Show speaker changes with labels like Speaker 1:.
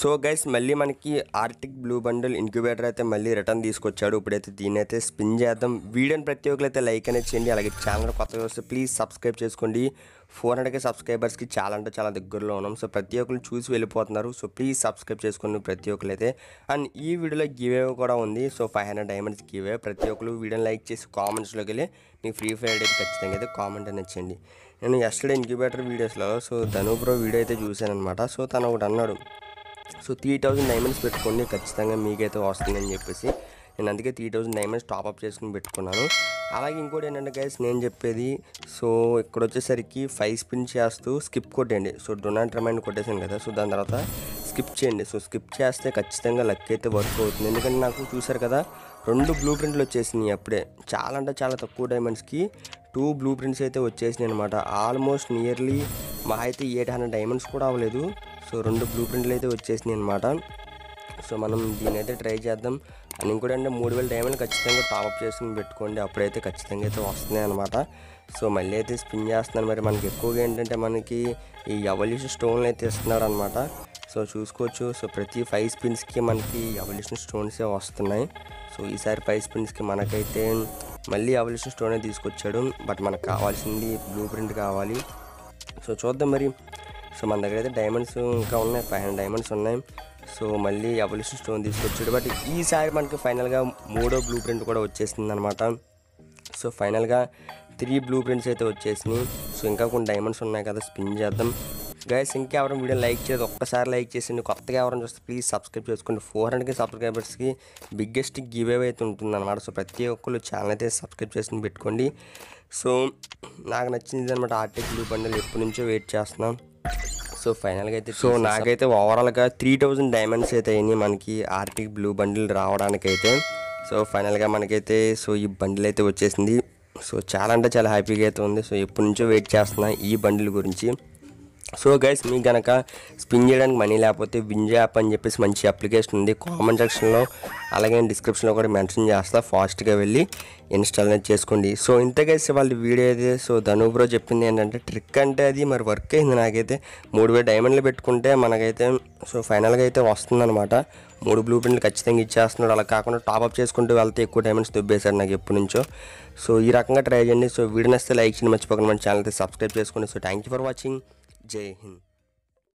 Speaker 1: so guys మళ్ళీ మనకి arctic blue bundle incubator అయితే మళ్ళీ రిటర్న్ తీసుకొచ్చాడు ఇప్పుడైతే దీని అయితే స్పిన్ చేద్దాం వీడియోని ప్రతి ఒక్కరైతే లైక్ అనేది చేయండి అలాగే ఛానల్ కొత్తగా వస్తే ప్లీజ్ సబ్స్క్రైబ్ చేసుకోండి ఫోర్ హండ్రెడ్కి సబ్స్క్రైబర్స్కి చాలా అంటే చాలా దగ్గరలో ఉన్నాం సో ప్రతి ఒక్కరు చూసి వెళ్ళిపోతున్నారు సో ప్లీజ్ సబ్స్క్రైబ్ చేసుకోండి ప్రతి ఒక్కరు అయితే అండ్ ఈ వీడియోలో గివే కూడా ఉంది so five hundred diamonds giveaway ప్రతి ఒక్కరు వీడియోని లైక్ చేసి కామెంట్స్లోకి వెళ్ళి మీకు ఫ్రీ ఫైర్ అయితే ఖచ్చితంగా అయితే కామెంట్ అని ఇచ్చేయండి నేను ఎస్టర్డే ఇంక్యుబేటర్ వీడియోస్లో సో ధనుబ్రో వీడియో అయితే చూశాను అనమాట సో తను ఒకటి అన్నాడు సో త్రీ థౌజండ్ డైమండ్స్ పెట్టుకోండి ఖచ్చితంగా మీకైతే వస్తుందని చెప్పేసి నేను అందుకే త్రీ థౌజండ్ డైమండ్స్ టాప్అప్ చేసుకుని పెట్టుకున్నాను అలాగే ఇంకోటి ఏంటంటే గైస్ నేను చెప్పేది సో ఇక్కడ వచ్చేసరికి ఫైవ్ స్పిన్ చేస్తూ స్కిప్ కొట్టేయండి సో డొనాల్డ్ రిమైండ్ కొట్టేసాను కదా సో దాని తర్వాత స్కిప్ చేయండి సో స్కిప్ చేస్తే ఖచ్చితంగా లక్ అయితే వర్క్ అవుతుంది ఎందుకంటే నాకు చూసారు కదా రెండు బ్లూ ప్రింట్లు వచ్చేసినాయి అప్పుడే చాలా అంటే చాలా తక్కువ డైమండ్స్కి టూ బ్లూ ప్రింట్స్ అయితే వచ్చేసినాయి అనమాట ఆల్మోస్ట్ నియర్లీ మా అయితే ఎయిట్ హండ్రెడ్ డైమండ్స్ కూడా అవ్వలేదు సో రెండు బ్లూ ప్రింట్లు అయితే వచ్చేసినాయి అనమాట సో మనం దీని అయితే ట్రై చేద్దాం అండ్ ఇంకోటి అంటే మూడు వేల డైమండ్ ఖచ్చితంగా టాప్అప్ చేసుకుని పెట్టుకోండి అప్పుడైతే ఖచ్చితంగా అయితే వస్తున్నాయి అనమాట సో మళ్ళీ అయితే స్పిన్ చేస్తున్నాను మరి మనకి ఎక్కువగా ఏంటంటే మనకి ఈ ఎవల్యూషన్ స్టోన్లు అయితే ఇస్తున్నాడు అనమాట సో చూసుకోవచ్చు సో ప్రతి ఫైవ్ స్పిన్స్కి మనకి ఎవల్యూషన్ స్టోన్సే వస్తున్నాయి సో ఈసారి ఫైవ్ స్పిన్స్కి మనకైతే మళ్ళీ ఎవల్యూషన్ స్టోనే తీసుకొచ్చాడు బట్ మనకు కావాల్సింది బ్లూ ప్రింట్ కావాలి సో చూద్దాం మరి సో మన దగ్గర అయితే డైమండ్స్ ఇంకా ఉన్నాయి ఫైవ్ హండ్రెడ్ డైమండ్స్ ఉన్నాయి సో మళ్ళీ ఎవల్యూషన్ స్టోన్ తీసుకొచ్చాడు బట్ ఈసారి మనకి ఫైనల్గా మూడో బ్లూ ప్రింట్ కూడా వచ్చేసింది అనమాట సో ఫైనల్గా త్రీ బ్లూ ప్రింట్స్ అయితే వచ్చేసినాయి సో ఇంకా కొన్ని డైమండ్స్ ఉన్నాయి కదా స్పిన్ చేద్దాం గైస్ ఇంకా ఎవరైనా వీడియో లైక్ చేసి ఒక్కసారి లైక్ చేసింది కొత్తగా ఎవరైనా చూస్తే ప్లీజ్ సబ్స్క్రైబ్ చేసుకోండి ఫోర్ హండ్రెడ్కి సబ్స్క్రైబర్స్కి బిగ్గెస్ట్ గివ్ అవే అయితే ఉంటుందన్నమాట సో ప్రతి ఒక్కరు ఛానల్ అయితే సబ్స్క్రైబ్ చేసుకుని పెట్టుకోండి సో నాకు నచ్చింది అనమాట ఆర్టిక్ బ్లూ బండిల్ ఎప్పటి నుంచో వెయిట్ చేస్తున్నాను సో ఫైనల్గా అయితే సో నాకైతే ఓవరాల్గా త్రీ థౌజండ్ డైమండ్స్ అయితే అయినాయి మనకి ఆర్టిక్ బ్లూ బండిల్ రావడానికైతే సో ఫైనల్గా మనకైతే సో ఈ బండిల్ అయితే వచ్చేసింది సో చాలా అంటే చాలా హ్యాపీగా అయితే ఉంది సో ఎప్పటి నుంచో వెయిట్ చేస్తున్నా ఈ బండిల్ గురించి సో గైస్ మీకు కనుక స్పిన్ చేయడానికి మనీ లేకపోతే వింజ్ యాప్ అని చెప్పేసి మంచి అప్లికేషన్ ఉంది కామెంట్ సెక్షన్లో అలాగే డిస్క్రిప్షన్లో కూడా మెన్షన్ చేస్తా ఫాస్ట్గా వెళ్ళి ఇన్స్టాల్ అనేది చేసుకోండి సో ఇంతకైతే వాళ్ళ వీడియో అయితే సో ధనుబ్రో చెప్పింది ఏంటంటే ట్రిక్ అంటే అది మరి వర్క్ అయింది నాకైతే మూడు వేలు డైమండ్లు పెట్టుకుంటే మనకైతే సో ఫైనల్గా అయితే వస్తుందన్నమాట మూడు బ్లూ ప్రింట్లు ఖచ్చితంగా ఇచ్చేస్తున్నాడు అలా కాకుండా టాప్అప్ చేసుకుంటూ వెళ్తే ఎక్కువ డైమండ్స్ దుబ్బేశాడు నాకు ఎప్పటి నుంచో సో ఈ రకంగా ట్రై చేయండి సో వీడియో నస్తే లైక్ చేయండి మర్చిపోకండి మన ఛానల్ అయితే సబ్స్క్రైబ్ చేసుకోండి so thank you for watching जय हिंद